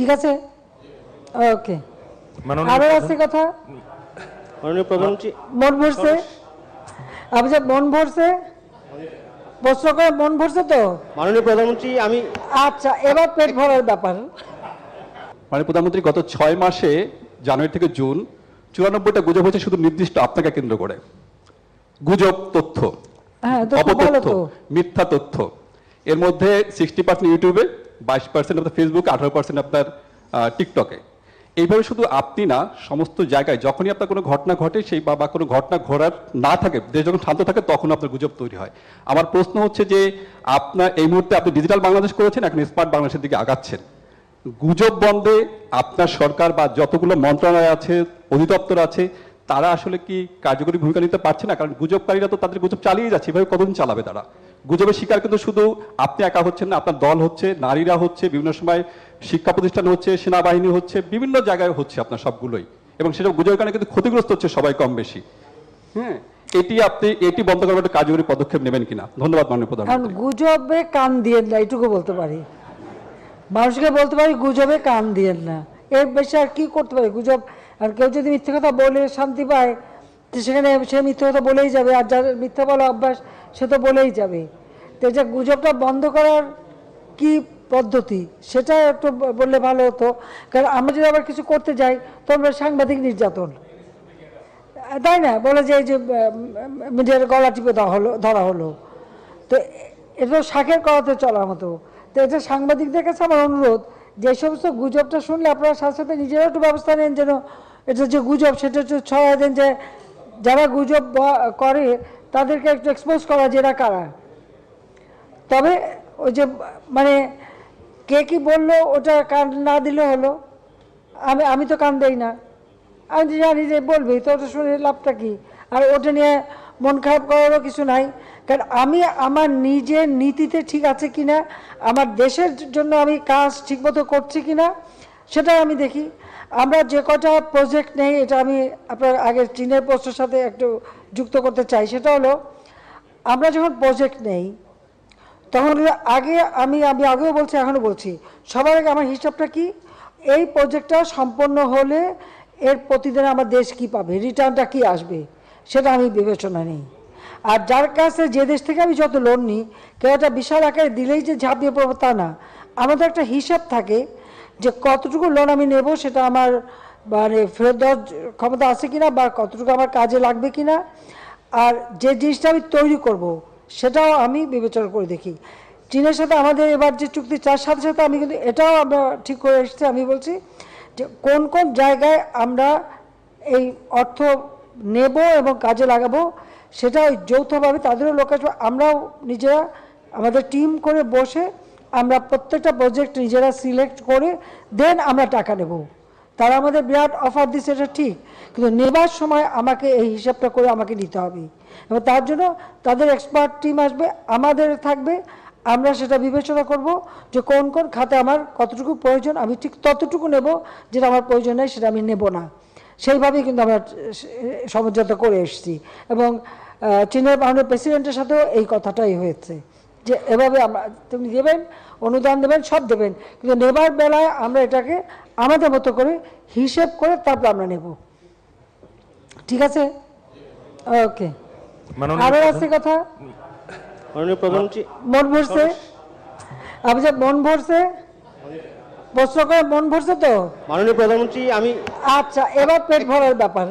ঠিক আছে ওকে আরো আছে কথা মন ভরছে আপনি মন ভরছে প্রশ্ন করে মন ভরছে তো মাননীয় প্রধানমন্ত্রী আমি আচ্ছা এবার পেট ভরার ব্যাপার মাননীয় প্রধানমন্ত্রী গত ছয় মাসে জানুয়ারি থেকে জুন চুরানব্বইটা গুজব হয়েছে শুধু নির্দিষ্ট আপনাকে কেন্দ্র করে গুজব তথ্য হ্যাঁ, অপতথ্য মিথ্যা তথ্য এর মধ্যে সিক্সটি পার্সেন্ট ইউটিউবে বাইশ পার্সেন্ট আপনার ফেসবুকে আঠারো পার্সেন্ট আপনার টিকটকে এইভাবে শুধু আপনি না সমস্ত জায়গায় যখনই আপনার কোনো ঘটনা ঘটে সেই বা কোনো ঘটনা ঘোরার না থাকে দেশ যখন শান্ত থাকে তখন আপনার গুজব তৈরি হয় আমার প্রশ্ন হচ্ছে যে আপনার এই মুহূর্তে আপনি ডিজিটাল বাংলাদেশ করেছেন এখন স্মার্ট বাংলাদেশের দিকে আগাচ্ছেন গুজব বন্ধে আপনার সরকার বা যতগুলো মন্ত্রণালয় আছে অধিদপ্তর আছে তারা আসলে কি কার্যকরী ভূমিকা নিতে পারছে না কারণ গুজবকারীরা তো তাদের গুজব চালিয়ে যাচ্ছে এভাবে কতদিন চালাবে তারা গুজবের শিকার কিন্তু শুধু আপনি একা হচ্ছেন না আপনার দল হচ্ছে নারীরা হচ্ছে বিভিন্ন সময় শিক্ষা প্রতিষ্ঠান হচ্ছে সেনাবাহিনী হচ্ছে বিভিন্ন জায়গায় হচ্ছে আপনার সবগুলোই এবং সেসব গুজবের কারণে কিন্তু ক্ষতিগ্রস্ত হচ্ছে সবাই কম বেশি হ্যাঁ এটি আপনি এটি বন্ধ করার একটা কার্যকরী পদক্ষেপ নেবেন কিনা ধন্যবাদ মাননীয় প্রধানমন্ত্রী গুজবে কান দিয়ে না এটুকু বলতে পারি মানুষকে বলতে পারি গুজবে কান দিয়েন না এর বেশি আর কি করতে পারি গুজব আর কেউ যদি মিথ্যে কথা বলে শান্তি পায় তো সেখানে সে মিথ্যা কথা বলেই যাবে আর যার মিথ্যা বলা অভ্যাস সে তো বলেই যাবে তো যে গুজবটা বন্ধ করার কি পদ্ধতি সেটা একটু বললে ভালো হতো কারণ আমরা যদি আবার কিছু করতে যাই তো আমরা সাংবাদিক নির্যাতন তাই না বলে যে এই যে মিডিয়ার গলা টিপে হলো ধরা হলো তো এটা শাখের করাতে চলার মতো তো এটা সাংবাদিকদের কাছে আমার অনুরোধ যে সমস্ত গুজবটা শুনলে আপনারা সাথে সাথে নিজেরা একটু ব্যবস্থা নেন যেন এটা যে গুজব সেটা হচ্ছে ছড়ায় দেন যে যারা গুজব করে তাদেরকে একটু এক্সপোজ করা যেটা কারা তবে ওই যে মানে কে কি বললো ওটা কান না দিলে হলো আমি আমি তো কান দেই না আমি তো জানি যে বলবি তো ওটা শুনে লাভটা কী আর ওটা নিয়ে মন খারাপ করারও কিছু নাই কারণ আমি আমার নিজের নীতিতে ঠিক আছে কি না আমার দেশের জন্য আমি কাজ ঠিকমতো করছি কি না সেটাই আমি দেখি আমরা যে কটা প্রজেক্ট নেই এটা আমি আপনার আগের চীনের প্রশ্নের সাথে একটু যুক্ত করতে চাই সেটা হলো আমরা যখন প্রজেক্ট নেই তখন আগে আমি আমি আগেও বলছি এখনও বলছি সবার আগে আমার হিসাবটা কি এই প্রজেক্টটা সম্পন্ন হলে এর প্রতিদিন আমার দেশ কি পাবে রিটার্নটা কি আসবে সেটা আমি বিবেচনা নেই আর যার কাছে যে দেশ থেকে আমি যত লোন নিই কেউ একটা বিশাল আকারে দিলেই যে ঝাঁপিয়ে পড়বো তা না আমাদের একটা হিসাব থাকে যে কতটুকু লোন আমি নেব সেটা আমার মানে ফেরত দেওয়ার ক্ষমতা আছে কিনা বা কতটুকু আমার কাজে লাগবে কিনা আর যে জিনিসটা আমি তৈরি করব সেটাও আমি বিবেচনা করে দেখি চীনের সাথে আমাদের এবার যে চুক্তি চার সাথে সাথে আমি কিন্তু এটাও আমরা ঠিক করে এসেছি আমি বলছি যে কোন কোন জায়গায় আমরা এই অর্থ নেব এবং কাজে লাগাবো সেটা ওই যৌথভাবে তাদেরও লোক আসবে আমরাও নিজেরা আমাদের টিম করে বসে আমরা প্রত্যেকটা প্রজেক্ট নিজেরা সিলেক্ট করে দেন আমরা টাকা নেব তারা আমাদের বিরাট অফার দিচ্ছে এটা ঠিক কিন্তু নেবার সময় আমাকে এই হিসাবটা করে আমাকে নিতে হবে এবং তার জন্য তাদের এক্সপার্ট টিম আসবে আমাদের থাকবে আমরা সেটা বিবেচনা করব যে কোন কোন খাতে আমার কতটুকু প্রয়োজন আমি ঠিক ততটুকু নেব যেটা আমার প্রয়োজন নেই সেটা আমি নেব না সেইভাবেই কিন্তু আমরা সমঝোতা করে এসেছি এবং চীনের বাহানের প্রেসিডেন্টের সাথেও এই কথাটাই হয়েছে যে এভাবে আমরা তুমি দেবেন অনুদান দেবেন সব দেবেন কিন্তু নেবার বেলায় আমরা এটাকে আমাদের মতো করে হিসেব করে তারপর আমরা নেব ঠিক আছে ওকে আরও আছে কথা মন ভরছে আপনি মন ভরছে প্রশ্ন করে মন ভরছে তো মাননীয় প্রধানমন্ত্রী আমি আচ্ছা এবার পেট ভরার ব্যাপার